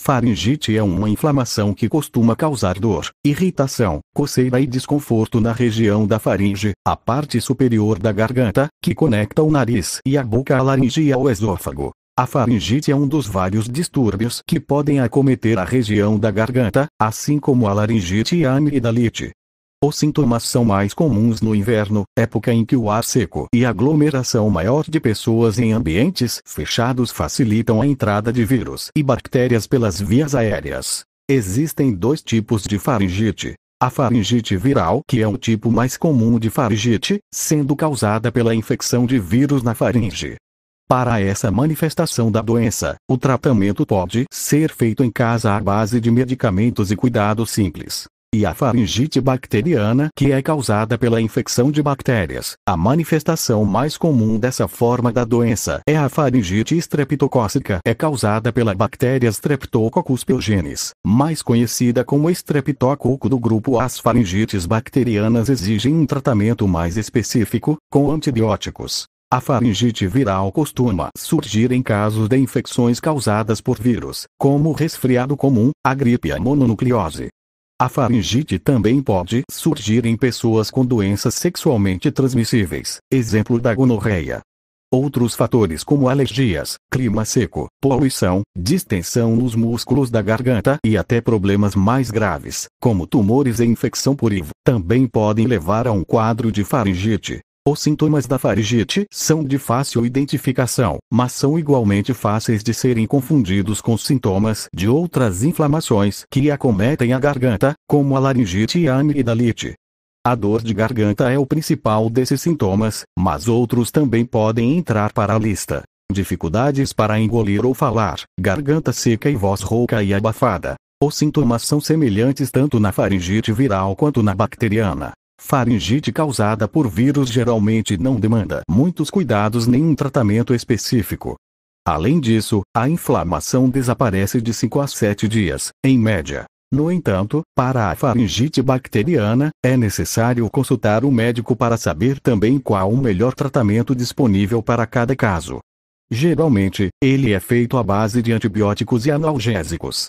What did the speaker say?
Faringite é uma inflamação que costuma causar dor, irritação, coceira e desconforto na região da faringe, a parte superior da garganta, que conecta o nariz e a boca à laringe e ao esôfago. A faringite é um dos vários distúrbios que podem acometer a região da garganta, assim como a laringite e a amigdalite. Os sintomas são mais comuns no inverno, época em que o ar seco e aglomeração maior de pessoas em ambientes fechados facilitam a entrada de vírus e bactérias pelas vias aéreas. Existem dois tipos de faringite. A faringite viral, que é o tipo mais comum de faringite, sendo causada pela infecção de vírus na faringe. Para essa manifestação da doença, o tratamento pode ser feito em casa à base de medicamentos e cuidados simples e a faringite bacteriana que é causada pela infecção de bactérias. A manifestação mais comum dessa forma da doença é a faringite estreptocócica, é causada pela bactéria Streptococcus pyogenes, mais conhecida como estreptococo do grupo As faringites bacterianas exigem um tratamento mais específico, com antibióticos. A faringite viral costuma surgir em casos de infecções causadas por vírus, como resfriado comum, a gripe e a mononucleose. A faringite também pode surgir em pessoas com doenças sexualmente transmissíveis, exemplo da gonorreia. Outros fatores como alergias, clima seco, poluição, distensão nos músculos da garganta e até problemas mais graves, como tumores e infecção por HIV, também podem levar a um quadro de faringite. Os sintomas da faringite são de fácil identificação, mas são igualmente fáceis de serem confundidos com sintomas de outras inflamações que acometem a garganta, como a laringite e a amigdalite. A dor de garganta é o principal desses sintomas, mas outros também podem entrar para a lista. Dificuldades para engolir ou falar, garganta seca e voz rouca e abafada. Os sintomas são semelhantes tanto na faringite viral quanto na bacteriana. Faringite causada por vírus geralmente não demanda muitos cuidados nem um tratamento específico. Além disso, a inflamação desaparece de 5 a 7 dias, em média. No entanto, para a faringite bacteriana, é necessário consultar o médico para saber também qual o melhor tratamento disponível para cada caso. Geralmente, ele é feito à base de antibióticos e analgésicos.